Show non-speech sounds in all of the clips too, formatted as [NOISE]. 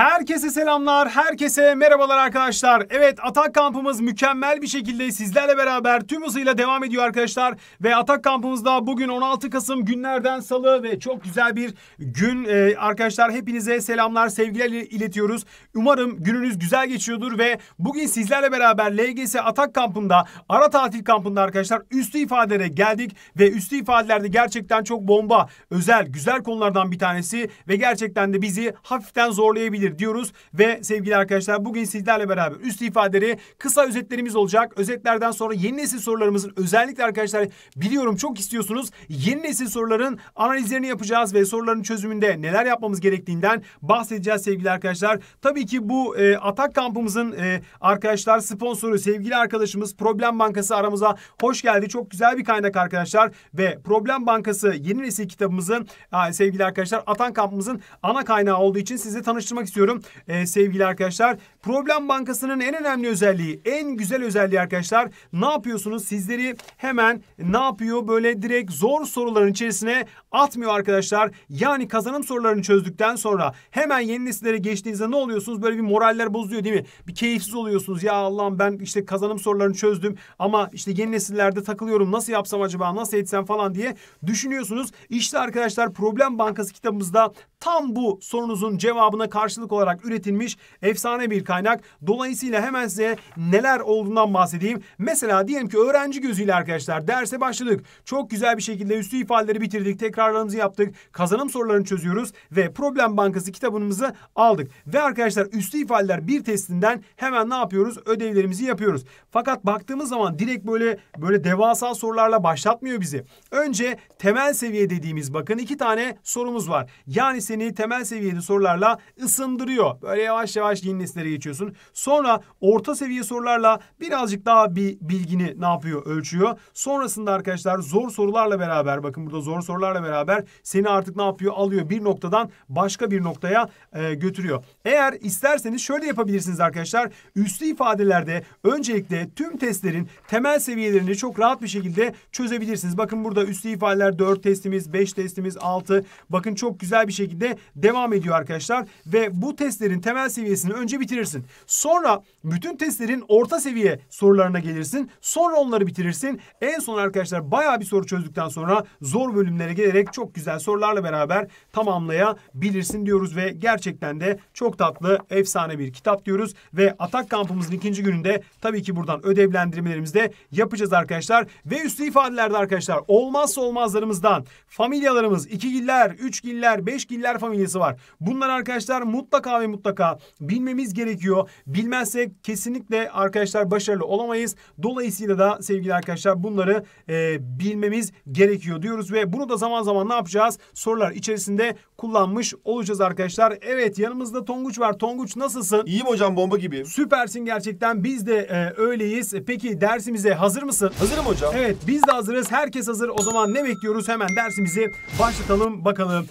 Herkese selamlar, herkese merhabalar arkadaşlar. Evet atak kampımız mükemmel bir şekilde sizlerle beraber tüm hızıyla devam ediyor arkadaşlar. Ve atak kampımızda bugün 16 Kasım günlerden salı ve çok güzel bir gün. Ee, arkadaşlar hepinize selamlar, sevgiler iletiyoruz. Umarım gününüz güzel geçiyordur ve bugün sizlerle beraber LGS atak kampında, ara tatil kampında arkadaşlar üstü ifadelere geldik. Ve üstü ifadelerde gerçekten çok bomba, özel, güzel konulardan bir tanesi ve gerçekten de bizi hafiften zorlayabilir demektir diyoruz. Ve sevgili arkadaşlar bugün sizlerle beraber üst ifadeleri kısa özetlerimiz olacak. Özetlerden sonra yeni nesil sorularımızın özellikle arkadaşlar biliyorum çok istiyorsunuz. Yeni nesil soruların analizlerini yapacağız ve soruların çözümünde neler yapmamız gerektiğinden bahsedeceğiz sevgili arkadaşlar. Tabii ki bu e, atak kampımızın e, arkadaşlar sponsoru sevgili arkadaşımız Problem Bankası aramıza hoş geldi. Çok güzel bir kaynak arkadaşlar ve Problem Bankası yeni nesil kitabımızın sevgili arkadaşlar atak kampımızın ana kaynağı olduğu için size tanıştırmak istiyorum istiyorum e, sevgili arkadaşlar. Problem Bankası'nın en önemli özelliği, en güzel özelliği arkadaşlar. Ne yapıyorsunuz? Sizleri hemen ne yapıyor? Böyle direkt zor soruların içerisine atmıyor arkadaşlar. Yani kazanım sorularını çözdükten sonra hemen yeni nesillere geçtiğinizde ne oluyorsunuz? Böyle bir moraller bozuyor değil mi? Bir keyifsiz oluyorsunuz. Ya Allah'ım ben işte kazanım sorularını çözdüm ama işte yeni nesillerde takılıyorum. Nasıl yapsam acaba? Nasıl etsem falan diye düşünüyorsunuz. İşte arkadaşlar Problem Bankası kitabımızda tam bu sorunuzun cevabına karşılık karşılık olarak üretilmiş efsane bir kaynak. Dolayısıyla hemen size neler olduğundan bahsedeyim. Mesela diyelim ki öğrenci gözüyle arkadaşlar derse başladık. Çok güzel bir şekilde üstü ifadeleri bitirdik. Tekrarlarımızı yaptık. Kazanım sorularını çözüyoruz ve problem bankası kitabımızı aldık. Ve arkadaşlar üstü ifadeler bir testinden hemen ne yapıyoruz? Ödevlerimizi yapıyoruz. Fakat baktığımız zaman direkt böyle böyle devasa sorularla başlatmıyor bizi. Önce temel seviye dediğimiz bakın iki tane sorumuz var. Yani seni temel seviyede sorularla ısın andırıyor. Böyle yavaş yavaş yeni nesillere geçiyorsun. Sonra orta seviye sorularla birazcık daha bir bilgini ne yapıyor? Ölçüyor. Sonrasında arkadaşlar zor sorularla beraber bakın burada zor sorularla beraber seni artık ne yapıyor? Alıyor bir noktadan başka bir noktaya e, götürüyor. Eğer isterseniz şöyle yapabilirsiniz arkadaşlar. üstü ifadelerde öncelikle tüm testlerin temel seviyelerini çok rahat bir şekilde çözebilirsiniz. Bakın burada üstü ifadeler 4 testimiz, 5 testimiz, 6. Bakın çok güzel bir şekilde devam ediyor arkadaşlar. Ve bu testlerin temel seviyesini önce bitirirsin. Sonra bütün testlerin orta seviye sorularına gelirsin. Sonra onları bitirirsin. En son arkadaşlar bayağı bir soru çözdükten sonra zor bölümlere gelerek çok güzel sorularla beraber tamamlayabilirsin diyoruz ve gerçekten de çok tatlı, efsane bir kitap diyoruz ve atak kampımızın ikinci gününde tabii ki buradan ödevlendirmelerimizi de yapacağız arkadaşlar ve üstü ifadelerde arkadaşlar olmazsa olmazlarımızdan familyalarımız, giller, üçgiller, giller familyası var. Bunlar arkadaşlar mutlaka mutlaka ve mutlaka bilmemiz gerekiyor. Bilmezsek kesinlikle arkadaşlar başarılı olamayız. Dolayısıyla da sevgili arkadaşlar bunları e, bilmemiz gerekiyor diyoruz ve bunu da zaman zaman ne yapacağız? Sorular içerisinde kullanmış olacağız arkadaşlar. Evet yanımızda Tonguç var. Tonguç nasılsın? İyiyim hocam bomba gibi. Süpersin gerçekten. Biz de e, öyleyiz. E, peki dersimize hazır mısın? Hazırım hocam. Evet biz de hazırız. Herkes hazır. O zaman ne bekliyoruz? Hemen dersimizi başlatalım bakalım.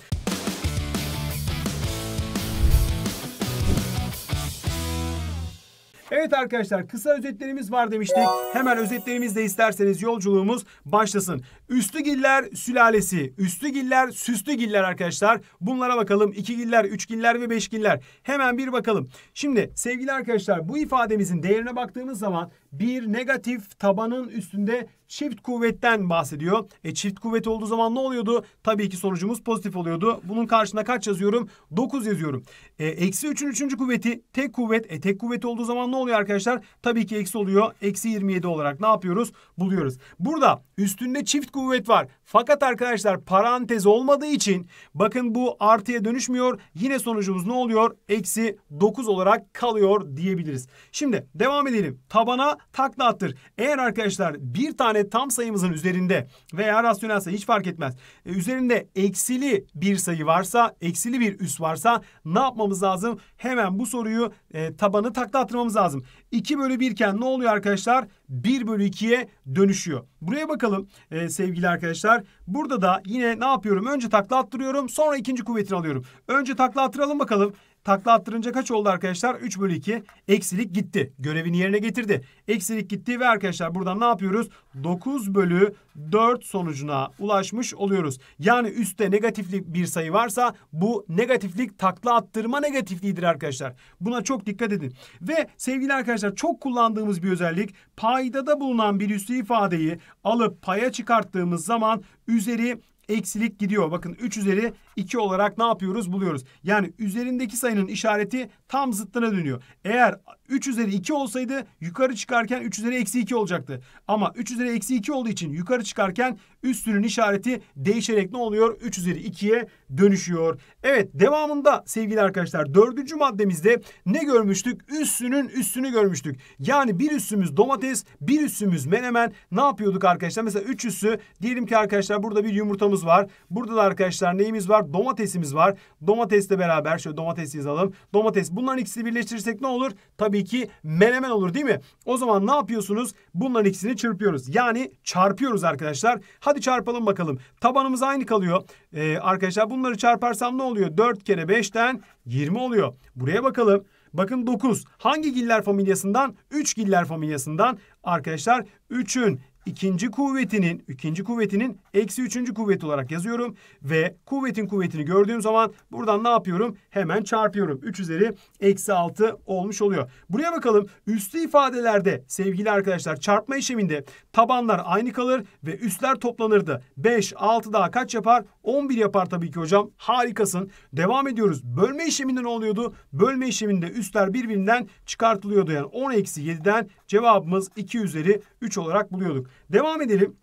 Evet arkadaşlar kısa özetlerimiz var demiştik. Hemen özetlerimizle isterseniz yolculuğumuz başlasın. Üstügiller sülalesi, üstügiller, süslügiller arkadaşlar. Bunlara bakalım. İki giller, üç giller ve beş giller. Hemen bir bakalım. Şimdi sevgili arkadaşlar bu ifademizin değerine baktığımız zaman bir negatif tabanın üstünde çift kuvvetten bahsediyor. E çift kuvvet olduğu zaman ne oluyordu? Tabii ki sonucumuz pozitif oluyordu. Bunun karşına kaç yazıyorum? 9 yazıyorum. E, eksi 3'ün 3. kuvveti tek kuvvet. E tek kuvvet olduğu zaman ne oluyor arkadaşlar? Tabii ki eksi oluyor. Eksi 27 olarak ne yapıyoruz? Buluyoruz. Burada üstünde çift kuvvet var. Fakat arkadaşlar parantez olmadığı için bakın bu artıya dönüşmüyor. Yine sonucumuz ne oluyor? Eksi 9 olarak kalıyor diyebiliriz. Şimdi devam edelim. Tabana takla attır. Eğer arkadaşlar bir tane tam sayımızın üzerinde veya rasyonelse hiç fark etmez. E, üzerinde eksili bir sayı varsa, eksili bir üs varsa ne yapmamız lazım? Hemen bu soruyu e, tabanı takla attırmamız lazım. 2 bölü 1 iken ne oluyor arkadaşlar? 1 bölü 2'ye dönüşüyor. Buraya bakalım e, sevgili arkadaşlar. Burada da yine ne yapıyorum? Önce takla attırıyorum sonra ikinci kuvvetini alıyorum. Önce takla attıralım bakalım. Takla attırınca kaç oldu arkadaşlar? 3 bölü 2. Eksilik gitti. Görevini yerine getirdi. Eksilik gitti ve arkadaşlar buradan ne yapıyoruz? 9 bölü 4 sonucuna ulaşmış oluyoruz. Yani üstte negatiflik bir sayı varsa bu negatiflik takla attırma negatifliğidir arkadaşlar. Buna çok dikkat edin. Ve sevgili arkadaşlar çok kullandığımız bir özellik paydada bulunan bir üslü ifadeyi alıp paya çıkarttığımız zaman üzeri eksilik gidiyor. Bakın 3 üzeri 2 olarak ne yapıyoruz? Buluyoruz. Yani üzerindeki sayının işareti tam zıttına dönüyor. Eğer 3 üzeri 2 olsaydı yukarı çıkarken 3 üzeri eksi 2 olacaktı. Ama 3 üzeri eksi 2 olduğu için yukarı çıkarken üstünün işareti değişerek ne oluyor? 3 üzeri 2'ye dönüşüyor. Evet devamında sevgili arkadaşlar dördüncü maddemizde ne görmüştük? Üssünün üstünü görmüştük. Yani bir üssümüz domates, bir üssümüz menemen. Ne yapıyorduk arkadaşlar? Mesela 3 üssü diyelim ki arkadaşlar burada bir yumurtamız var. Burada da arkadaşlar neyimiz var? Domatesimiz var. Domatesle beraber şöyle domates yazalım. Domates bu Bunların ikisini birleştirirsek ne olur? Tabii ki menemen olur değil mi? O zaman ne yapıyorsunuz? Bunların ikisini çırpıyoruz. Yani çarpıyoruz arkadaşlar. Hadi çarpalım bakalım. Tabanımız aynı kalıyor. Ee, arkadaşlar bunları çarparsam ne oluyor? 4 kere 5'ten 20 oluyor. Buraya bakalım. Bakın 9. Hangi giller familyasından? 3 giller familyasından. Arkadaşlar 3'ün ikinci kuvvetinin ikinci kuvvetinin eksi üçüncü kuvveti olarak yazıyorum. Ve kuvvetin kuvvetini gördüğüm zaman buradan ne yapıyorum? Hemen çarpıyorum. 3 üzeri eksi 6 olmuş oluyor. Buraya bakalım. Üstü ifadelerde sevgili arkadaşlar çarpma işleminde tabanlar aynı kalır ve üstler toplanırdı. 5, 6 daha kaç yapar? 11 yapar tabii ki hocam. Harikasın. Devam ediyoruz. Bölme işleminde ne oluyordu? Bölme işleminde üstler birbirinden çıkartılıyordu. Yani 10 eksi 7'den Cevabımız 2 üzeri 3 olarak buluyorduk. Devam edelim.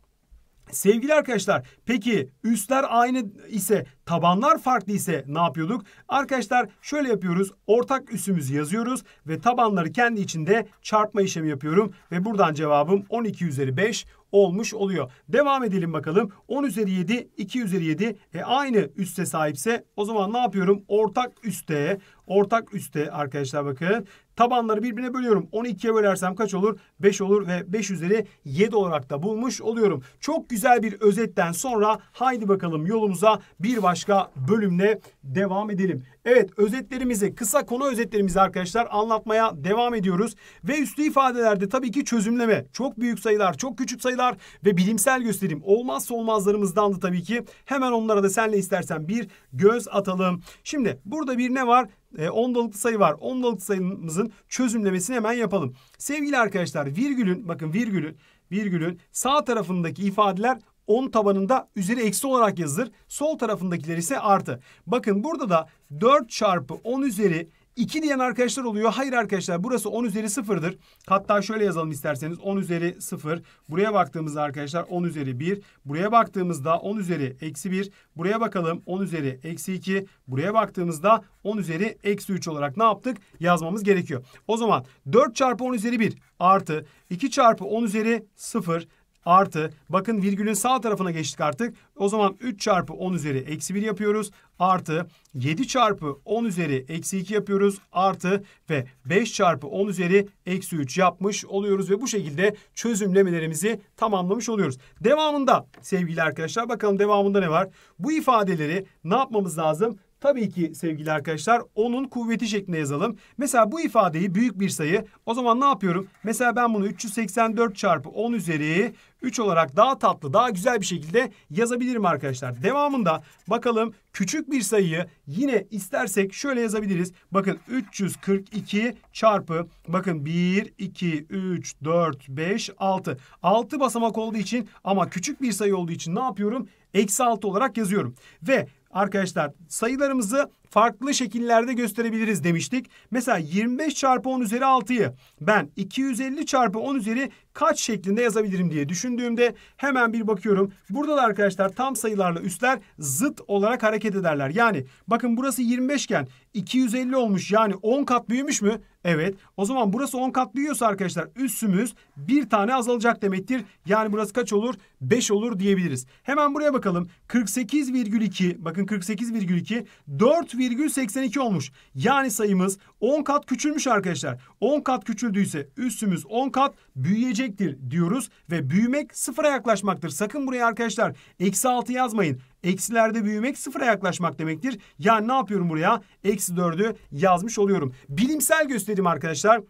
Sevgili arkadaşlar peki üstler aynı ise tabanlar farklı ise ne yapıyorduk? Arkadaşlar şöyle yapıyoruz. Ortak üssümüzü yazıyoruz ve tabanları kendi içinde çarpma işlemi yapıyorum. Ve buradan cevabım 12 üzeri 5 olmuş oluyor. Devam edelim bakalım. 10 üzeri 7, 2 üzeri 7 e, aynı üste sahipse o zaman ne yapıyorum? Ortak üste, ortak üste arkadaşlar bakın. Tabanları birbirine bölüyorum. 12'ye bölersem kaç olur? 5 olur ve 5 üzeri 7 olarak da bulmuş oluyorum. Çok güzel bir özetten sonra haydi bakalım yolumuza bir başka bölümle devam edelim. Evet özetlerimizi kısa konu özetlerimizi arkadaşlar anlatmaya devam ediyoruz. Ve üstü ifadelerde tabii ki çözümleme. Çok büyük sayılar, çok küçük sayılar ve bilimsel gösterim olmazsa olmazlarımızdan da tabii ki hemen onlara da senle istersen bir göz atalım. Şimdi burada bir ne var? e, ondalıklı sayı var. Ondalıklı sayımızın çözümlemesini hemen yapalım. Sevgili arkadaşlar virgülün bakın virgülün virgülün sağ tarafındaki ifadeler 10 tabanında üzeri eksi olarak yazılır. Sol tarafındakiler ise artı. Bakın burada da 4 çarpı 10 üzeri 2 diyen arkadaşlar oluyor. Hayır arkadaşlar burası 10 üzeri 0'dır. Hatta şöyle yazalım isterseniz 10 üzeri 0. Buraya baktığımızda arkadaşlar 10 üzeri 1. Buraya baktığımızda 10 üzeri eksi 1. Buraya bakalım 10 üzeri eksi 2. Buraya baktığımızda 10 üzeri eksi 3 olarak ne yaptık? Yazmamız gerekiyor. O zaman 4 çarpı 10 üzeri 1 artı 2 çarpı 10 üzeri 0 artı bakın virgülün sağ tarafına geçtik artık. O zaman 3 çarpı 10 üzeri eksi 1 yapıyoruz. Artı 7 çarpı 10 üzeri eksi 2 yapıyoruz. Artı ve 5 çarpı 10 üzeri eksi 3 yapmış oluyoruz. Ve bu şekilde çözümlemelerimizi tamamlamış oluyoruz. Devamında sevgili arkadaşlar bakalım devamında ne var? Bu ifadeleri ne yapmamız lazım? Tabii ki sevgili arkadaşlar onun kuvveti şeklinde yazalım. Mesela bu ifadeyi büyük bir sayı. O zaman ne yapıyorum? Mesela ben bunu 384 çarpı 10 üzeri 3 olarak daha tatlı, daha güzel bir şekilde yazabilirim arkadaşlar. Devamında bakalım küçük bir sayıyı yine istersek şöyle yazabiliriz. Bakın 342 çarpı bakın 1, 2, 3, 4, 5, 6. 6 basamak olduğu için ama küçük bir sayı olduğu için ne yapıyorum? Eksi 6 olarak yazıyorum. Ve Arkadaşlar sayılarımızı farklı şekillerde gösterebiliriz demiştik. Mesela 25 çarpı 10 üzeri 6'yı ben 250 çarpı 10 üzeri kaç şeklinde yazabilirim diye düşündüğümde hemen bir bakıyorum. Burada da arkadaşlar tam sayılarla üstler zıt olarak hareket ederler. Yani bakın burası 25 iken 250 olmuş yani 10 kat büyümüş mü? Evet. O zaman burası 10 kat büyüyorsa arkadaşlar üssümüz bir tane azalacak demektir. Yani burası kaç olur? 5 olur diyebiliriz. Hemen buraya bakalım. 48,2 bakın 48,2 4 3,82 olmuş. Yani sayımız 10 kat küçülmüş arkadaşlar. 10 kat küçüldüyse üssümüz 10 kat büyüyecektir diyoruz. Ve büyümek sıfıra yaklaşmaktır. Sakın buraya arkadaşlar eksi 6 yazmayın. Eksilerde büyümek sıfıra yaklaşmak demektir. Yani ne yapıyorum buraya? Eksi 4'ü yazmış oluyorum. Bilimsel gösterim arkadaşlar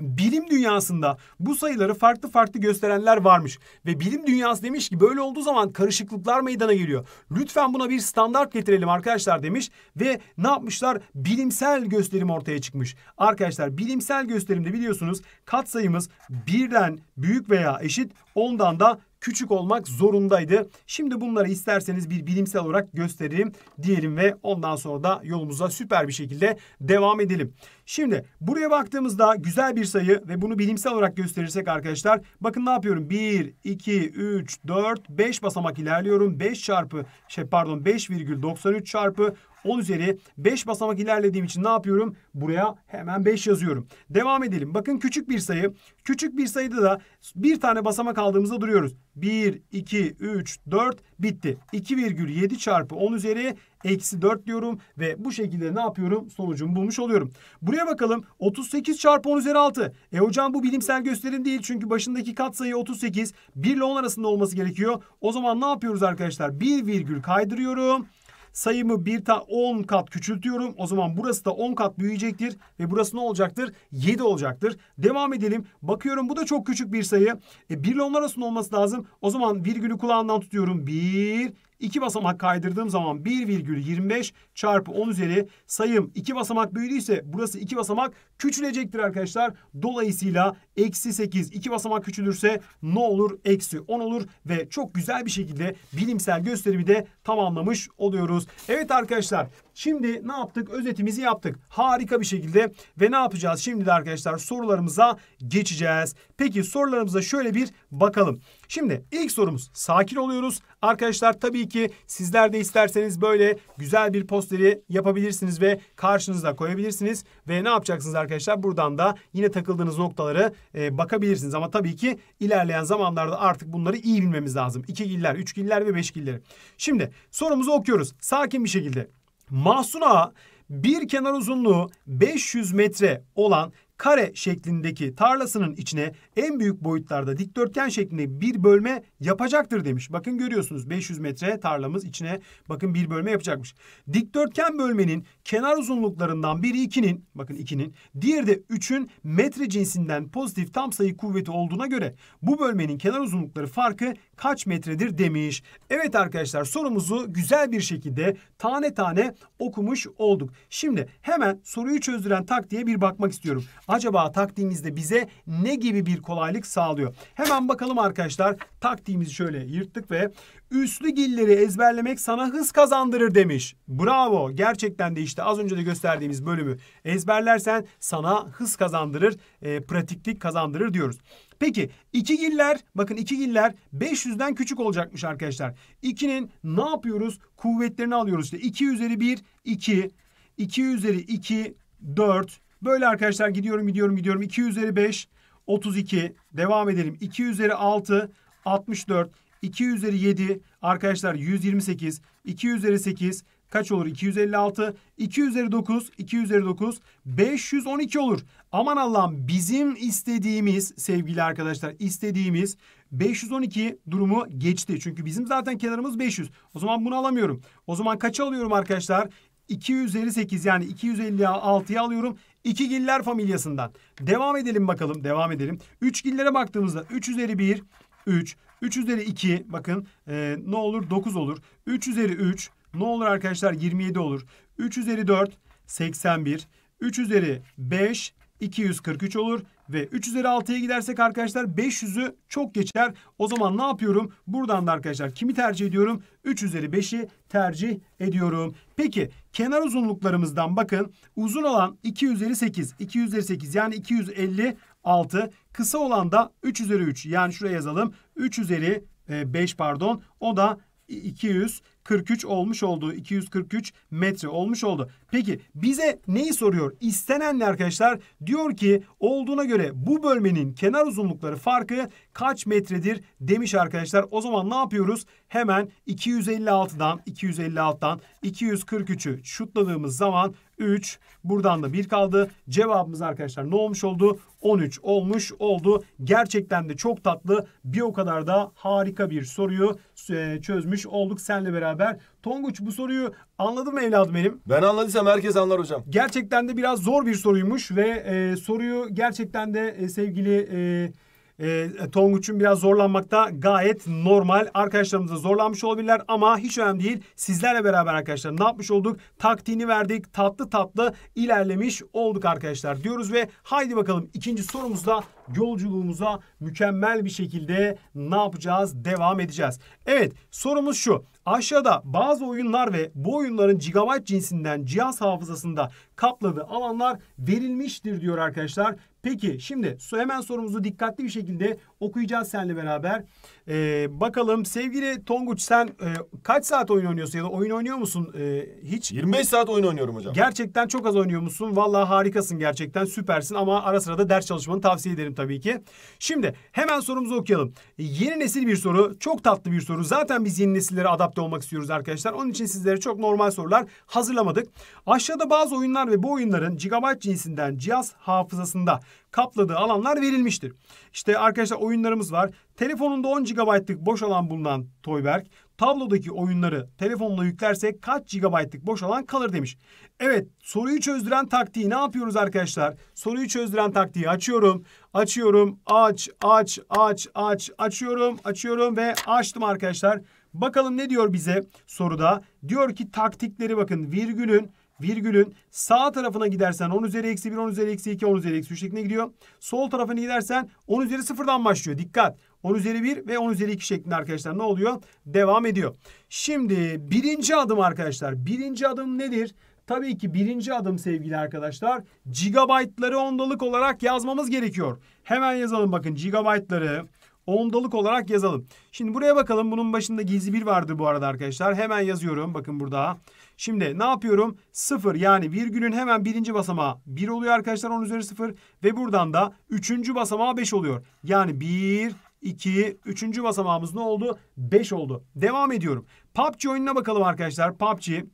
bilim dünyasında bu sayıları farklı farklı gösterenler varmış. Ve bilim dünyası demiş ki böyle olduğu zaman karışıklıklar meydana geliyor. Lütfen buna bir standart getirelim arkadaşlar demiş. Ve ne yapmışlar? Bilimsel gösterim ortaya çıkmış. Arkadaşlar bilimsel gösterimde biliyorsunuz katsayımız birden büyük veya eşit ondan da küçük olmak zorundaydı. Şimdi bunları isterseniz bir bilimsel olarak göstereyim diyelim ve ondan sonra da yolumuza süper bir şekilde devam edelim. Şimdi buraya baktığımızda güzel bir sayı ve bunu bilimsel olarak gösterirsek arkadaşlar bakın ne yapıyorum? 1, 2, 3, 4, 5 basamak ilerliyorum. 5 çarpı şey pardon 5,93 çarpı 10 üzeri 5 basamak ilerlediğim için ne yapıyorum? Buraya hemen 5 yazıyorum. Devam edelim. Bakın küçük bir sayı. Küçük bir sayıda da bir tane basamak aldığımızda duruyoruz. 1, 2, 3, 4 bitti. 2,7 çarpı 10 üzeri eksi 4 diyorum ve bu şekilde ne yapıyorum? Sonucumu bulmuş oluyorum. Buraya bakalım 38 çarpı 10 üzeri 6. E hocam bu bilimsel gösterim değil çünkü başındaki katsayı 38 1 ile 10 arasında olması gerekiyor. O zaman ne yapıyoruz arkadaşlar? 1 virgül kaydırıyorum. Sayımı bir ta 10 kat küçültüyorum. O zaman burası da 10 kat büyüyecektir. Ve burası ne olacaktır? 7 olacaktır. Devam edelim. Bakıyorum bu da çok küçük bir sayı. E, 1 ile 10 arasında olması lazım. O zaman virgülü kulağından tutuyorum. 1, 2 basamak kaydırdığım zaman 1,25 çarpı 10 üzeri sayım 2 basamak büyüdüyse burası 2 basamak küçülecektir arkadaşlar. Dolayısıyla eksi 8 2 basamak küçülürse ne olur? Eksi 10 olur ve çok güzel bir şekilde bilimsel gösterimi de tamamlamış oluyoruz. Evet arkadaşlar şimdi ne yaptık? Özetimizi yaptık. Harika bir şekilde ve ne yapacağız? Şimdi de arkadaşlar sorularımıza geçeceğiz. Peki sorularımıza şöyle bir bakalım. Şimdi ilk sorumuz sakin oluyoruz. Arkadaşlar tabii ki sizler de isterseniz böyle güzel bir posteri yapabilirsiniz ve karşınıza koyabilirsiniz. Ve ne yapacaksınız arkadaşlar? Buradan da yine takıldığınız noktaları e, bakabilirsiniz. Ama tabii ki ilerleyen zamanlarda artık bunları iyi bilmemiz lazım. İki giller, üç giller ve beş giller. Şimdi sorumuzu okuyoruz. Sakin bir şekilde. Mahsun Ağa bir kenar uzunluğu 500 metre olan kare şeklindeki tarlasının içine en büyük boyutlarda dikdörtgen şeklinde bir bölme yapacaktır demiş. Bakın görüyorsunuz 500 metre tarlamız içine bakın bir bölme yapacakmış. Dikdörtgen bölmenin kenar uzunluklarından biri 2'nin bakın 2'nin diğer de 3'ün metre cinsinden pozitif tam sayı kuvveti olduğuna göre bu bölmenin kenar uzunlukları farkı kaç metredir demiş. Evet arkadaşlar sorumuzu güzel bir şekilde tane tane okumuş olduk. Şimdi hemen soruyu çözdüren taktiğe bir bakmak istiyorum acaba taktiğimizde bize ne gibi bir kolaylık sağlıyor? Hemen bakalım arkadaşlar taktiğimizi şöyle yırttık ve üslü gilleri ezberlemek sana hız kazandırır demiş. Bravo gerçekten de işte az önce de gösterdiğimiz bölümü ezberlersen sana hız kazandırır, e, pratiklik kazandırır diyoruz. Peki iki giller bakın iki giller 500'den küçük olacakmış arkadaşlar. 2'nin ne yapıyoruz? Kuvvetlerini alıyoruz işte 2 üzeri 1 2 2 üzeri 2 4 Böyle arkadaşlar gidiyorum gidiyorum gidiyorum. 2 üzeri 5 32. Devam edelim. 2 üzeri 6 64. 2 üzeri 7 arkadaşlar 128. 2 üzeri 8 kaç olur? 256. 2 üzeri 9. 2 üzeri 9. 512 olur. Aman Allah'ım bizim istediğimiz sevgili arkadaşlar istediğimiz 512 durumu geçti. Çünkü bizim zaten kenarımız 500. O zaman bunu alamıyorum. O zaman kaç alıyorum arkadaşlar? 258 yani 256'ya alıyorum. 2 giller familyasından. Devam edelim bakalım. Devam edelim. üç gillere baktığımızda 3 üzeri 1 3. 3 üzeri 2 bakın e, ne olur 9 olur. 3 üzeri 3 ne olur arkadaşlar 27 olur. 3 üzeri 4 81. 3 üzeri 5 243 olur. Ve 3 üzeri 6'ya gidersek arkadaşlar 500'ü çok geçer. O zaman ne yapıyorum? Buradan da arkadaşlar kimi tercih ediyorum? 3 üzeri 5'i tercih ediyorum. Peki kenar uzunluklarımızdan bakın. Uzun olan 2 üzeri 8. 2 üzeri 8 yani 256. Kısa olan da 3 üzeri 3. Yani şuraya yazalım. 3 üzeri 5 e, pardon. O da 243 olmuş oldu. 243 metre olmuş oldu. Peki bize neyi soruyor? İstenen ne arkadaşlar? Diyor ki olduğuna göre bu bölmenin kenar uzunlukları farkı kaç metredir demiş arkadaşlar. O zaman ne yapıyoruz? Hemen 256'dan 256'dan 243'ü şutladığımız zaman 3 buradan da 1 kaldı. Cevabımız arkadaşlar ne olmuş oldu? 13 olmuş oldu. Gerçekten de çok tatlı bir o kadar da harika bir soruyu e, çözmüş olduk senle beraber. Tonguç bu soruyu anladın mı evladım benim? Ben anladıysam herkes anlar hocam. Gerçekten de biraz zor bir soruymuş ve e, soruyu gerçekten de e, sevgili... E, e, Tonguç'un biraz zorlanmakta gayet normal. Arkadaşlarımız da zorlanmış olabilirler ama hiç önemli değil. Sizlerle beraber arkadaşlar ne yapmış olduk? Taktiğini verdik. Tatlı tatlı ilerlemiş olduk arkadaşlar diyoruz ve haydi bakalım ikinci sorumuzda yolculuğumuza mükemmel bir şekilde ne yapacağız? Devam edeceğiz. Evet sorumuz şu. Aşağıda bazı oyunlar ve bu oyunların gigabyte cinsinden cihaz hafızasında kapladığı alanlar verilmiştir diyor arkadaşlar. Peki şimdi hemen sorumuzu dikkatli bir şekilde okuyacağız seninle beraber. E, bakalım sevgili Tonguç sen e, kaç saat oyun oynuyorsun ya da oyun oynuyor musun e, hiç? 25 saat oyun oynuyorum hocam. Gerçekten çok az oynuyor musun? Vallahi harikasın gerçekten süpersin ama ara sıra da ders çalışmanı tavsiye ederim tabii ki. Şimdi hemen sorumuzu okuyalım. Yeni nesil bir soru. Çok tatlı bir soru. Zaten biz yeni nesillere adapte olmak istiyoruz arkadaşlar. Onun için sizlere çok normal sorular hazırlamadık. Aşağıda bazı oyunlar ve bu oyunların gigabyte cinsinden cihaz hafızasında kapladığı alanlar verilmiştir. İşte arkadaşlar oyunlarımız var. Telefonunda 10 GB'lık boş alan bulunan Toyberg, tablodaki oyunları telefonla yüklersek kaç GB'lık boş alan kalır demiş. Evet soruyu çözdüren taktiği ne yapıyoruz arkadaşlar? Soruyu çözdüren taktiği açıyorum. Açıyorum. Aç, aç, aç, aç. Açıyorum, açıyorum ve açtım arkadaşlar. Bakalım ne diyor bize soruda? Diyor ki taktikleri bakın virgülün virgülün sağ tarafına gidersen 10 üzeri eksi 1, 10 üzeri eksi 2, 10 üzeri eksi 3 şeklinde gidiyor. Sol tarafına gidersen 10 üzeri sıfırdan başlıyor. Dikkat! 10 üzeri 1 ve 10 üzeri 2 şeklinde arkadaşlar ne oluyor? Devam ediyor. Şimdi birinci adım arkadaşlar. Birinci adım nedir? Tabii ki birinci adım sevgili arkadaşlar gigabaytları ondalık olarak yazmamız gerekiyor. Hemen yazalım bakın gigabaytları ondalık olarak yazalım. Şimdi buraya bakalım. Bunun başında gizli bir vardır bu arada arkadaşlar. Hemen yazıyorum. Bakın burada. Şimdi ne yapıyorum? 0 yani virgülün hemen birinci basamağı 1 oluyor arkadaşlar. 10 üzeri 0 ve buradan da üçüncü basamağı 5 oluyor. Yani 1, 2, üçüncü basamağımız ne oldu? 5 oldu. Devam ediyorum. PUBG oyununa bakalım arkadaşlar. PUBG.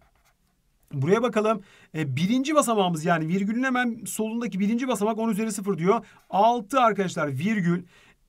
Buraya bakalım. E, birinci basamağımız yani virgülün hemen solundaki birinci basamak 10 üzeri 0 diyor. 6 arkadaşlar virgül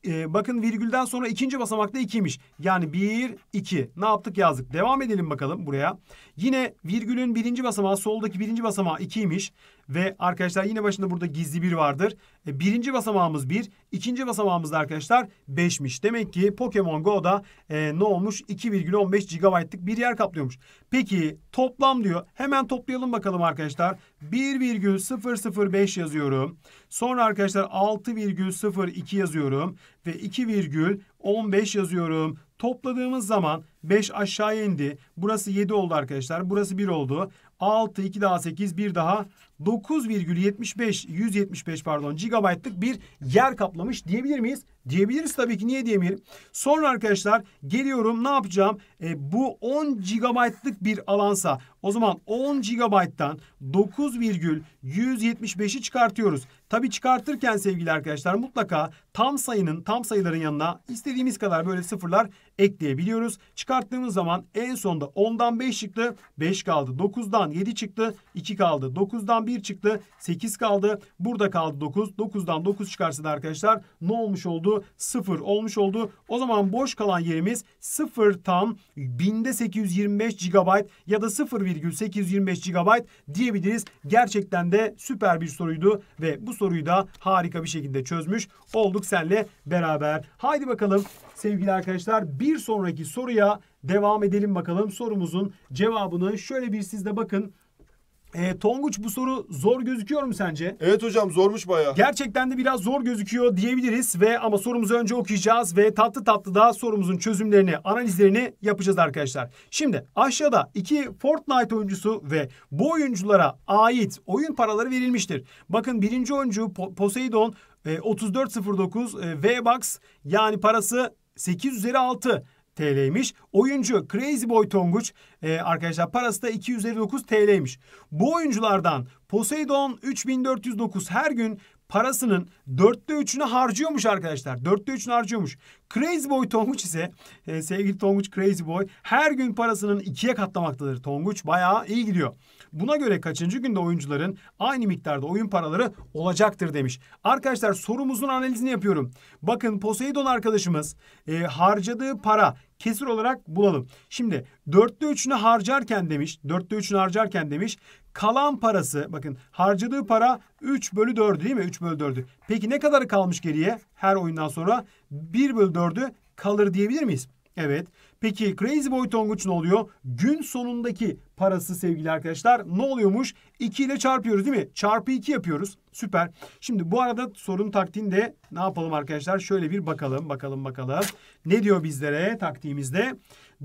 e, bakın virgülden sonra ikinci basamakta ikiymiş Yani bir iki Ne yaptık yazdık. Devam edelim bakalım buraya. Yine virgülün birinci basamağı soldaki birinci basamağı ikiymiş Ve arkadaşlar yine başında burada gizli bir vardır. E, birinci basamağımız bir ikinci basamağımız da arkadaşlar beşmiş Demek ki Pokemon Go'da e, ne olmuş? 2,15 GB'lık bir yer kaplıyormuş. Peki toplam diyor. Hemen toplayalım bakalım arkadaşlar. 1,005 yazıyorum. Sonra arkadaşlar 6,02 yazıyorum ve 2,15 yazıyorum. Topladığımız zaman 5 aşağı indi. Burası 7 oldu arkadaşlar. Burası 1 oldu. 6, 2 daha 8, 1 daha 9,75, 175 pardon gigabaytlık bir yer kaplamış diyebilir miyiz? Diyebiliriz tabii ki niye diyemeyelim. Sonra arkadaşlar geliyorum ne yapacağım? E, bu 10 GB'lık bir alansa o zaman 10 GB'dan 9,175'i çıkartıyoruz. Tabi çıkartırken sevgili arkadaşlar mutlaka tam sayının tam sayıların yanına istediğimiz kadar böyle sıfırlar ekleyebiliyoruz. Çıkarttığımız zaman en sonda 10'dan 5 çıktı. 5 kaldı. 9'dan 7 çıktı. 2 kaldı. 9'dan 1 çıktı. 8 kaldı. Burada kaldı 9. 9'dan 9 çıkarsa da arkadaşlar ne olmuş oldu? 0 olmuş oldu. O zaman boş kalan yerimiz 0 tam binde 825 GB ya da 0,825 GB diyebiliriz. Gerçekten de süper bir soruydu ve bu soruyu da harika bir şekilde çözmüş olduk senle beraber. Haydi bakalım sevgili arkadaşlar. Bir sonraki soruya devam edelim bakalım. Sorumuzun cevabını şöyle bir siz de bakın. E, Tonguç bu soru zor gözüküyor mu sence? Evet hocam zormuş bayağı. Gerçekten de biraz zor gözüküyor diyebiliriz ve ama sorumuzu önce okuyacağız ve tatlı tatlı daha sorumuzun çözümlerini, analizlerini yapacağız arkadaşlar. Şimdi aşağıda iki Fortnite oyuncusu ve bu oyunculara ait oyun paraları verilmiştir. Bakın birinci oyuncu po Poseidon 3409 e, e, V-Bucks yani parası 8 üzeri 6 TL'ymiş. Oyuncu Crazy Boy Tonguç e, arkadaşlar parası da 259 üzeri TL'ymiş. Bu oyunculardan Poseidon 3409 her gün parasının dörtte üçünü harcıyormuş arkadaşlar. Dörtte üçünü harcıyormuş. Crazy Boy Tonguç ise e, sevgili Tonguç Crazy Boy her gün parasının ikiye katlamaktadır. Tonguç bayağı iyi gidiyor. Buna göre kaçıncı günde oyuncuların aynı miktarda oyun paraları olacaktır demiş. Arkadaşlar sorumuzun analizini yapıyorum. Bakın Poseidon arkadaşımız e, harcadığı para kesir olarak bulalım. Şimdi dörtte üçünü harcarken demiş. Dörtte üçünü harcarken demiş. Kalan parası bakın harcadığı para 3 bölü 4'ü değil mi? 3 bölü 4'ü. Peki ne kadarı kalmış geriye her oyundan sonra? 1 bölü 4'ü kalır diyebilir miyiz? Evet. Peki Crazy Boy Tonguç ne oluyor? Gün sonundaki parası sevgili arkadaşlar ne oluyormuş? 2 ile çarpıyoruz değil mi? Çarpı 2 yapıyoruz. Süper. Şimdi bu arada sorun taktiğinde ne yapalım arkadaşlar? Şöyle bir bakalım bakalım bakalım. Ne diyor bizlere taktiğimizde?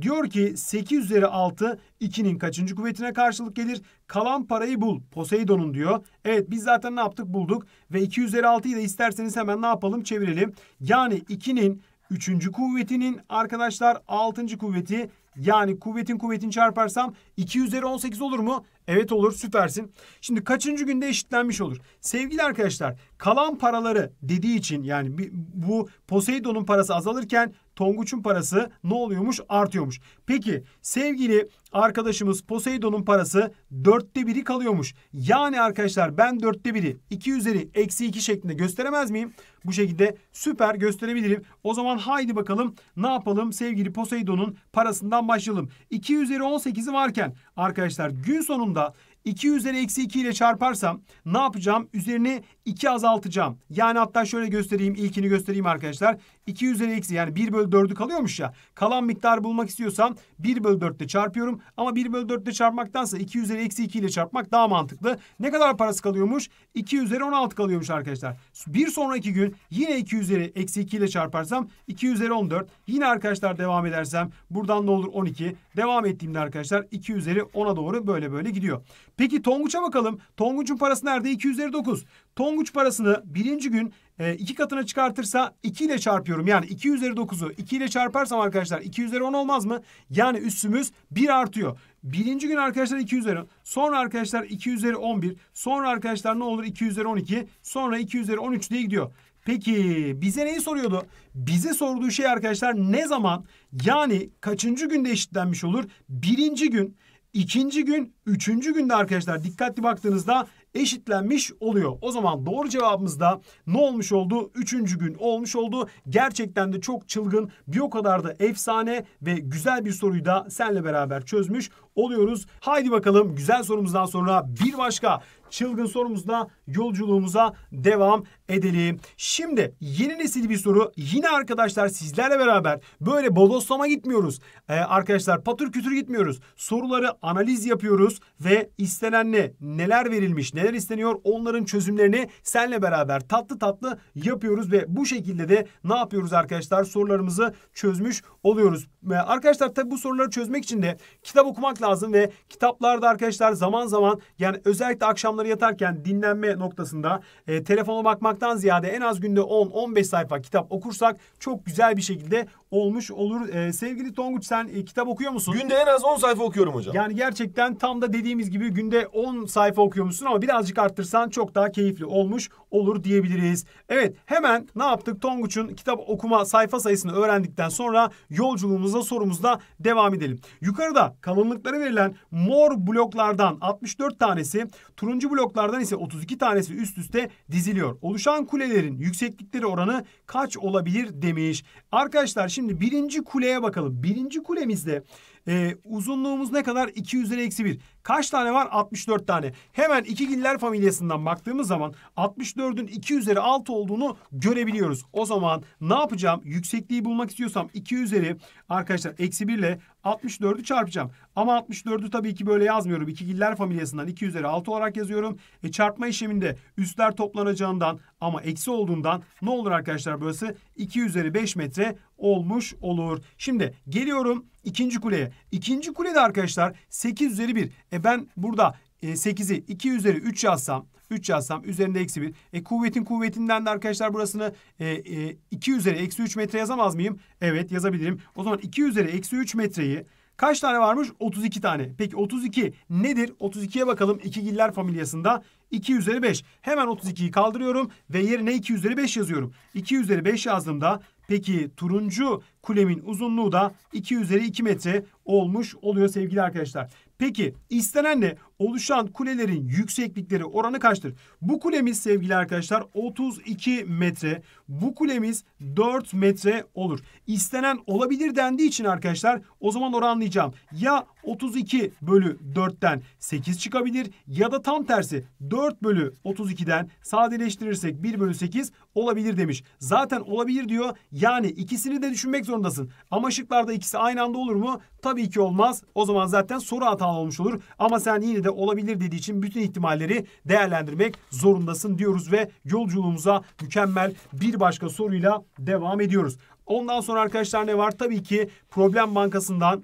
Diyor ki 8 üzeri 6 2'nin kaçıncı kuvvetine karşılık gelir? Kalan parayı bul. Poseidon'un diyor. Evet biz zaten ne yaptık? Bulduk. Ve 2 üzeri 6'yı da isterseniz hemen ne yapalım? Çevirelim. Yani 2'nin Üçüncü kuvvetinin arkadaşlar altıncı kuvveti yani kuvvetin kuvvetini çarparsam 2 üzeri 18 olur mu? Evet olur süpersin. Şimdi kaçıncı günde eşitlenmiş olur? Sevgili arkadaşlar kalan paraları dediği için yani bu Poseidon'un parası azalırken Tonguç'un parası ne oluyormuş? Artıyormuş. Peki sevgili arkadaşımız Poseidon'un parası dörtte biri kalıyormuş. Yani arkadaşlar ben dörtte biri 2 üzeri eksi 2 şeklinde gösteremez miyim? Bu şekilde süper gösterebilirim. O zaman haydi bakalım ne yapalım sevgili Poseidon'un parasından başlayalım. 2 üzeri 18'i varken arkadaşlar gün sonunda 2 üzeri eksi 2 ile çarparsam ne yapacağım? Üzerine 2 azaltacağım. Yani hatta şöyle göstereyim ilkini göstereyim arkadaşlar. 2 üzeri eksi yani 1 bölü 4'ü kalıyormuş ya. Kalan miktarı bulmak istiyorsam 1 bölü 4 ile çarpıyorum. Ama 1 bölü 4 ile çarpmaktansa 2 üzeri eksi 2 ile çarpmak daha mantıklı. Ne kadar parası kalıyormuş? 2 üzeri 16 kalıyormuş arkadaşlar. Bir sonraki gün yine 2 üzeri eksi 2 ile çarparsam 2 üzeri 14. Yine arkadaşlar devam edersem buradan ne olur 12. Devam ettiğimde arkadaşlar 2 üzeri 10'a doğru böyle böyle gidiyor. Peki Tonguç'a bakalım. Tonguç'un parası nerede? 2 üzeri 9. Tonguç parasını birinci gün e, iki katına çıkartırsa 2 ile çarpıyorum. Yani 2 üzeri 9'u 2 ile çarparsam arkadaşlar 2 üzeri 10 olmaz mı? Yani üssümüz 1 artıyor. Birinci gün arkadaşlar 2 üzeri sonra arkadaşlar 2 üzeri 11 sonra arkadaşlar ne olur 2 üzeri 12 sonra 2 üzeri 13 diye gidiyor. Peki bize neyi soruyordu? Bize sorduğu şey arkadaşlar ne zaman yani kaçıncı günde eşitlenmiş olur? Birinci gün, ikinci gün, üçüncü günde arkadaşlar dikkatli baktığınızda eşitlenmiş oluyor. O zaman doğru cevabımız da ne olmuş oldu? Üçüncü gün olmuş oldu. Gerçekten de çok çılgın bir o kadar da efsane ve güzel bir soruyu da senle beraber çözmüş oluyoruz. Haydi bakalım güzel sorumuzdan sonra bir başka çılgın sorumuzla yolculuğumuza devam edelim. Şimdi yeni nesil bir soru. Yine arkadaşlar sizlerle beraber böyle bodoslama gitmiyoruz. Ee, arkadaşlar patır kütür gitmiyoruz. Soruları analiz yapıyoruz ve istenen ne? Neler verilmiş? Neler isteniyor? Onların çözümlerini senle beraber tatlı tatlı yapıyoruz ve bu şekilde de ne yapıyoruz arkadaşlar? Sorularımızı çözmüş oluyoruz. Ee, arkadaşlar tabi bu soruları çözmek için de kitap okumak lazım ve kitaplarda arkadaşlar zaman zaman yani özellikle akşamları akşamları yatarken dinlenme noktasında e, telefona bakmaktan ziyade en az günde 10-15 sayfa kitap okursak çok güzel bir şekilde olmuş olur. E, sevgili Tonguç sen e, kitap okuyor musun? Günde en az 10 sayfa okuyorum hocam. Yani gerçekten tam da dediğimiz gibi günde 10 sayfa okuyor musun? ama birazcık arttırsan çok daha keyifli olmuş olur diyebiliriz. Evet hemen ne yaptık? Tonguç'un kitap okuma sayfa sayısını öğrendikten sonra yolculuğumuza sorumuzla devam edelim. Yukarıda kalınlıkları verilen mor bloklardan 64 tanesi, turuncu bloklardan ise 32 tanesi üst üste diziliyor. Oluşan kulelerin yükseklikleri oranı kaç olabilir demiş. Arkadaşlar şimdi birinci kuleye bakalım. Birinci kulemizde e, uzunluğumuz ne kadar? 2 üzeri eksi 1. Kaç tane var? 64 tane. Hemen iki giller familyasından baktığımız zaman 64'ün 2 üzeri 6 olduğunu görebiliyoruz. O zaman ne yapacağım? Yüksekliği bulmak istiyorsam 2 üzeri arkadaşlar eksi 1 ile 64'ü çarpacağım. Ama 64'ü tabii ki böyle yazmıyorum. İki giller familyasından 2 üzeri 6 olarak yazıyorum. E çarpma işleminde üstler toplanacağından ama eksi olduğundan ne olur arkadaşlar burası? 2 üzeri 5 metre olmuş olur. Şimdi geliyorum ikinci kuleye. İkinci kulede arkadaşlar 8 üzeri 1. E ben burada e, 8'i 2 üzeri 3 yazsam 3 yazsam üzerinde eksi 1. E kuvvetin kuvvetinden de arkadaşlar burasını e, e, 2 üzeri eksi 3 metre yazamaz mıyım? Evet yazabilirim. O zaman 2 üzeri eksi 3 metreyi kaç tane varmış? 32 tane. Peki 32 nedir? 32'ye bakalım ikigiller familyasında. 2 üzeri 5. Hemen 32'yi kaldırıyorum ve yerine 2 üzeri 5 yazıyorum. 2 üzeri 5 yazdığımda peki turuncu kulemin uzunluğu da 2 üzeri 2 metre olmuş oluyor sevgili arkadaşlar. Peki istenen ne? oluşan kulelerin yükseklikleri oranı kaçtır? Bu kulemiz sevgili arkadaşlar 32 metre. Bu kulemiz 4 metre olur. İstenen olabilir dendiği için arkadaşlar o zaman oranlayacağım. Ya 32 bölü 4'ten 8 çıkabilir ya da tam tersi 4 bölü 32'den sadeleştirirsek 1 bölü 8 olabilir demiş. Zaten olabilir diyor. Yani ikisini de düşünmek zorundasın. Ama şıklarda ikisi aynı anda olur mu? Tabii ki olmaz. O zaman zaten soru hatalı olmuş olur. Ama sen yine de olabilir dediği için bütün ihtimalleri değerlendirmek zorundasın diyoruz ve yolculuğumuza mükemmel bir başka soruyla devam ediyoruz. Ondan sonra arkadaşlar ne var? Tabii ki problem bankasından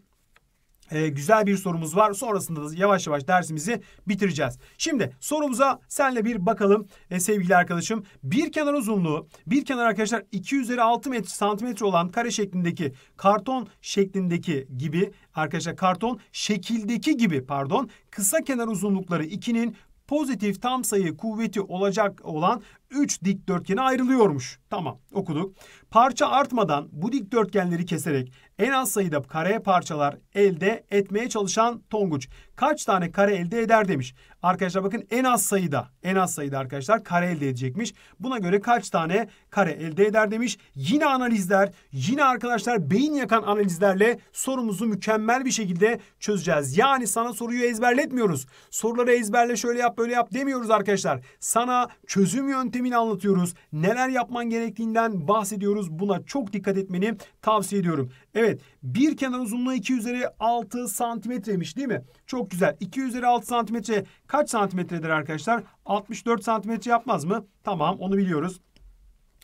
e, güzel bir sorumuz var. Sonrasında da yavaş yavaş dersimizi bitireceğiz. Şimdi sorumuza senle bir bakalım e, sevgili arkadaşım. Bir kenar uzunluğu, bir kenar arkadaşlar 2 üzeri 6 metre santimetre olan kare şeklindeki karton şeklindeki gibi arkadaşlar karton şekildeki gibi pardon kısa kenar uzunlukları 2'nin pozitif tam sayı kuvveti olacak olan 3 dikdörtgene ayrılıyormuş. Tamam okuduk. Parça artmadan bu dikdörtgenleri keserek en az sayıda kare parçalar elde etmeye çalışan Tonguç kaç tane kare elde eder demiş. Arkadaşlar bakın en az sayıda en az sayıda arkadaşlar kare elde edecekmiş. Buna göre kaç tane kare elde eder demiş. Yine analizler yine arkadaşlar beyin yakan analizlerle sorumuzu mükemmel bir şekilde çözeceğiz. Yani sana soruyu ezberletmiyoruz. Soruları ezberle şöyle yap böyle yap demiyoruz arkadaşlar. Sana çözüm yöntemini anlatıyoruz. Neler yapman gerektiğinden bahsediyoruz. Buna çok dikkat etmeni tavsiye ediyorum. Evet Evet bir kenar uzunluğu 2 üzeri 6 santimetremiş değil mi? Çok güzel. 2 üzeri 6 santimetre kaç santimetredir arkadaşlar? 64 santimetre yapmaz mı? Tamam onu biliyoruz.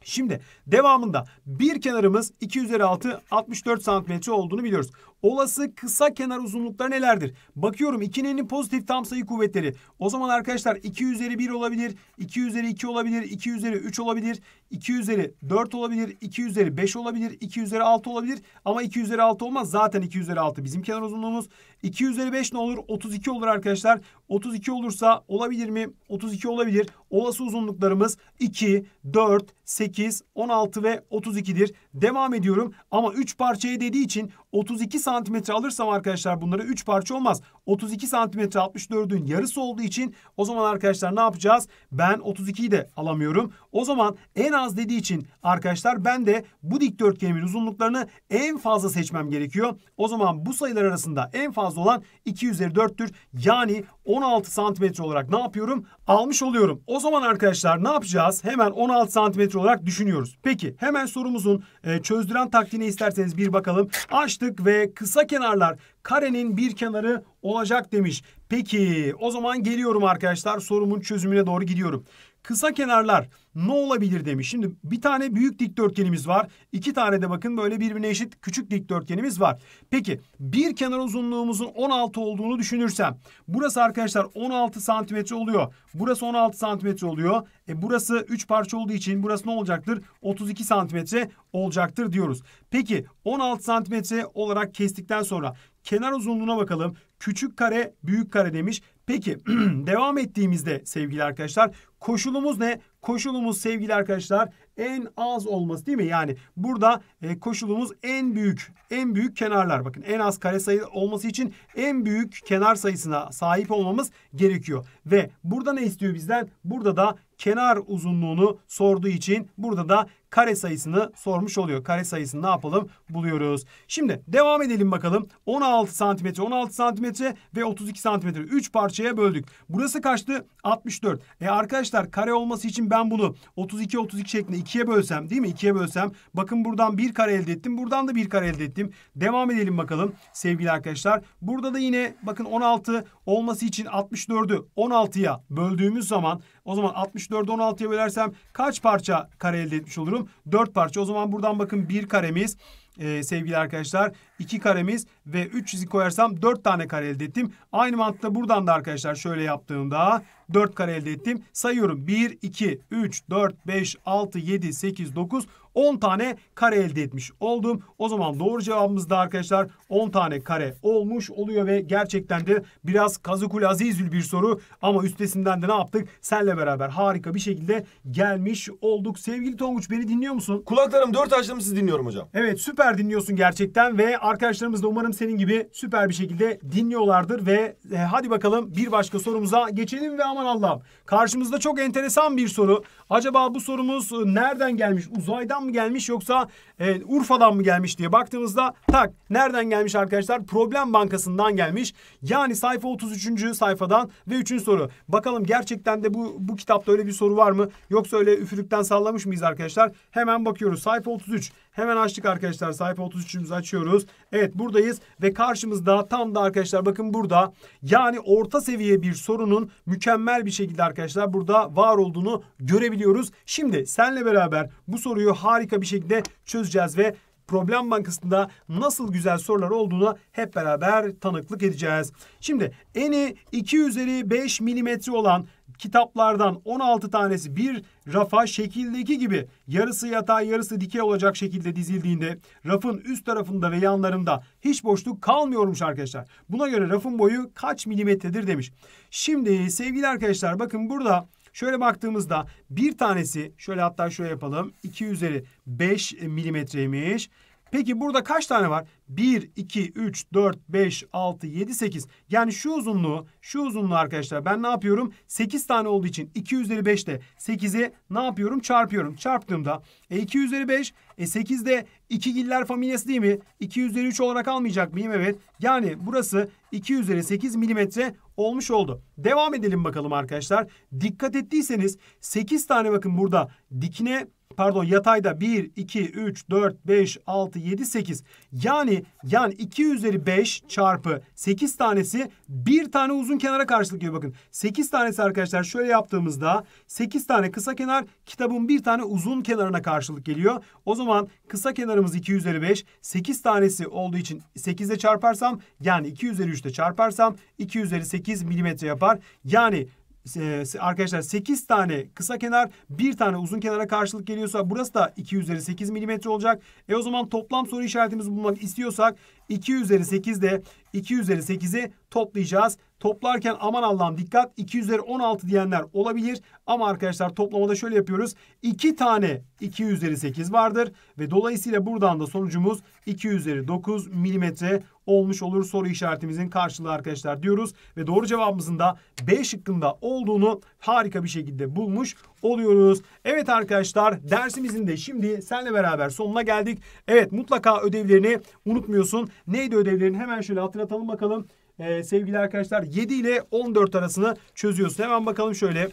Şimdi devamında bir kenarımız 2 üzeri 6 64 santimetre olduğunu biliyoruz. Olası kısa kenar uzunlukları nelerdir? Bakıyorum 2'nin pozitif tam sayı kuvvetleri. O zaman arkadaşlar 2 üzeri 1 olabilir, 2 üzeri 2 olabilir, 2 üzeri 3 olabilir, 2 üzeri 4 olabilir, 2 üzeri 5 olabilir, 2 üzeri 6 olabilir. Ama 2 üzeri 6 olmaz. Zaten 2 üzeri 6 bizim kenar uzunluğumuz. 2 üzeri 5 ne olur? 32 olur arkadaşlar. 32 olursa olabilir mi? 32 olabilir. Olası uzunluklarımız 2, 4, 8, 16 ve 32'dir. Devam ediyorum ama 3 parçaya dediği için 32 santimetre alırsam arkadaşlar bunlara 3 parça olmaz. 32 santimetre 64'ün yarısı olduğu için o zaman arkadaşlar ne yapacağız? Ben 32'yi de alamıyorum. O zaman en az dediği için arkadaşlar ben de bu dikdörtgenin uzunluklarını en fazla seçmem gerekiyor. O zaman bu sayılar arasında en fazla olan 2 üzeri 4'tür. Yani 16 santimetre olarak ne yapıyorum? Almış oluyorum. O zaman arkadaşlar ne yapacağız? Hemen 16 santimetre olarak düşünüyoruz. Peki hemen sorumuzun e, çözdüren taktiğine isterseniz bir bakalım. Açtık ve kısa kenarlar karenin bir kenarı olacak demiş. Peki o zaman geliyorum arkadaşlar sorumun çözümüne doğru gidiyorum. Kısa kenarlar ne olabilir demiş. Şimdi bir tane büyük dikdörtgenimiz var. İki tane de bakın böyle birbirine eşit küçük dikdörtgenimiz var. Peki bir kenar uzunluğumuzun 16 olduğunu düşünürsem. Burası arkadaşlar 16 santimetre oluyor. Burası 16 santimetre oluyor. E burası 3 parça olduğu için burası ne olacaktır? 32 santimetre olacaktır diyoruz. Peki 16 santimetre olarak kestikten sonra kenar uzunluğuna bakalım küçük kare büyük kare demiş. Peki [CLEARS THROAT] devam ettiğimizde sevgili arkadaşlar koşulumuz ne? Koşulumuz sevgili arkadaşlar en az olması değil mi? Yani burada e, koşulumuz en büyük en büyük kenarlar. Bakın en az kare sayı olması için en büyük kenar sayısına sahip olmamız gerekiyor. Ve burada ne istiyor bizden? Burada da kenar uzunluğunu sorduğu için burada da kare sayısını sormuş oluyor. Kare sayısını ne yapalım? Buluyoruz. Şimdi devam edelim bakalım. 16 santimetre, 16 santimetre ve 32 santimetre. 3 parçaya böldük. Burası kaçtı? 64. E arkadaşlar kare olması için ben bunu 32, 32 şeklinde 2'ye bölsem değil mi? 2'ye bölsem. Bakın buradan bir kare elde ettim. Buradan da bir kare elde ettim. Devam edelim bakalım sevgili arkadaşlar. Burada da yine bakın 16 olması için 64'ü 16'ya böldüğümüz zaman o zaman 64'ü 16'ya bölersem kaç parça kare elde etmiş oluruz? Dört parça. O zaman buradan bakın bir karemiz e, sevgili arkadaşlar 2 karemiz ve 3 çizik koyarsam 4 tane kare elde ettim. Aynı mantıkla buradan da arkadaşlar şöyle yaptığımda 4 kare elde ettim. Sayıyorum 1, 2, 3, 4, 5, 6, 7, 8, 9, 10 tane kare elde etmiş oldum. O zaman doğru cevabımız da arkadaşlar 10 tane kare olmuş oluyor ve gerçekten de biraz kazıkul azizül bir soru ama üstesinden de ne yaptık? Senle beraber harika bir şekilde gelmiş olduk. Sevgili Tonguç beni dinliyor musun? Kulaklarım dört açtım sizi dinliyorum hocam. Evet süper dinliyorsun gerçekten ve Arkadaşlarımız da umarım senin gibi süper bir şekilde dinliyorlardır ve e, hadi bakalım bir başka sorumuza geçelim ve aman Allah'ım. Karşımızda çok enteresan bir soru. Acaba bu sorumuz e, nereden gelmiş? Uzaydan mı gelmiş yoksa e, Urfa'dan mı gelmiş diye baktığımızda tak nereden gelmiş arkadaşlar? Problem Bankası'ndan gelmiş. Yani sayfa 33. sayfadan ve 3. soru. Bakalım gerçekten de bu bu kitapta öyle bir soru var mı? Yoksa öyle üfürükten sallamış mıyız arkadaşlar? Hemen bakıyoruz. Sayfa 33. Hemen açtık arkadaşlar. Sayfa 33'ümüzü açıyoruz. Evet buradayız ve karşımızda tam da arkadaşlar bakın burada yani orta seviye bir sorunun mükemmel bir şekilde arkadaşlar burada var olduğunu görebiliyoruz. Şimdi senle beraber bu soruyu harika bir şekilde çözeceğiz ve problem bankasında nasıl güzel sorular olduğunu hep beraber tanıklık edeceğiz. Şimdi eni 2 üzeri 5 milimetre olan kitaplardan 16 tanesi bir rafa şekildeki gibi yarısı yatay yarısı dikey olacak şekilde dizildiğinde rafın üst tarafında ve yanlarında hiç boşluk kalmıyormuş arkadaşlar. Buna göre rafın boyu kaç milimetredir demiş. Şimdi sevgili arkadaşlar bakın burada Şöyle baktığımızda bir tanesi şöyle hatta şöyle yapalım. 2 üzeri 5 milimetreymiş. Peki burada kaç tane var? 1, 2, 3, 4, 5, 6, 7, 8. Yani şu uzunluğu, şu uzunluğu arkadaşlar ben ne yapıyorum? 8 tane olduğu için 2 üzeri 5 de 8'e ne yapıyorum? Çarpıyorum. Çarptığımda e 2 üzeri 5, e 8 de 2 giller familyası değil mi? 2 üzeri 3 olarak almayacak mıyım? Evet. Yani burası 2 üzeri 8 milimetre olmuş oldu. Devam edelim bakalım arkadaşlar. Dikkat ettiyseniz 8 tane bakın burada dikine pardon yatayda 1, 2, 3, 4, 5, 6, 7, 8. Yani yani 2 üzeri 5 çarpı 8 tanesi bir tane uzun kenara karşılık geliyor. Bakın 8 tanesi arkadaşlar şöyle yaptığımızda 8 tane kısa kenar kitabın bir tane uzun kenarına karşılık geliyor. O zaman kısa kenarımız 2 üzeri 5. 8 tanesi olduğu için 8 çarparsam yani 2 üzeri 3 çarparsam 2 üzeri 8 8 milimetre yapar. Yani e, arkadaşlar 8 tane kısa kenar bir tane uzun kenara karşılık geliyorsa burası da 2 üzeri 8 milimetre olacak. E o zaman toplam soru işaretimizi bulmak istiyorsak 2 üzeri 8 de 2 üzeri 8'i toplayacağız. Toplarken aman Allah'ım dikkat 2 üzeri 16 diyenler olabilir. Ama arkadaşlar toplamada şöyle yapıyoruz. 2 tane 2 üzeri 8 vardır. Ve dolayısıyla buradan da sonucumuz 2 üzeri 9 milimetre olmuş olur. Soru işaretimizin karşılığı arkadaşlar diyoruz. Ve doğru cevabımızın da B şıkkında olduğunu harika bir şekilde bulmuş oluyoruz. Evet arkadaşlar dersimizin de şimdi senle beraber sonuna geldik. Evet mutlaka ödevlerini unutmuyorsun. Neydi ödevlerin hemen şöyle hatırlatalım bakalım e, sevgili arkadaşlar 7 ile 14 arasını çözüyorsun. Hemen bakalım şöyle.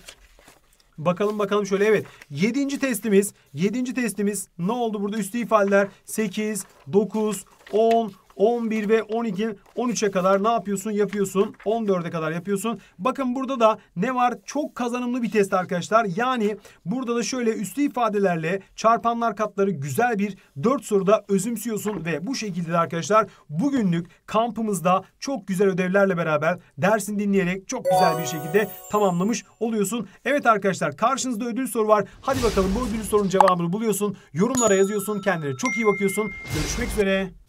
Bakalım bakalım şöyle evet. Yedinci testimiz. Yedinci testimiz ne oldu burada? Üstü ifadeler 8, 9, 10, 11 ve 12 13'e kadar ne yapıyorsun? Yapıyorsun. 14'e kadar yapıyorsun. Bakın burada da ne var? Çok kazanımlı bir test arkadaşlar. Yani burada da şöyle üstü ifadelerle çarpanlar katları güzel bir 4 soruda özümsüyorsun ve bu şekilde de arkadaşlar bugünlük kampımızda çok güzel ödevlerle beraber dersini dinleyerek çok güzel bir şekilde tamamlamış oluyorsun. Evet arkadaşlar karşınızda ödül soru var. Hadi bakalım bu ödül sorunun cevabını buluyorsun. Yorumlara yazıyorsun. Kendine çok iyi bakıyorsun. Görüşmek üzere.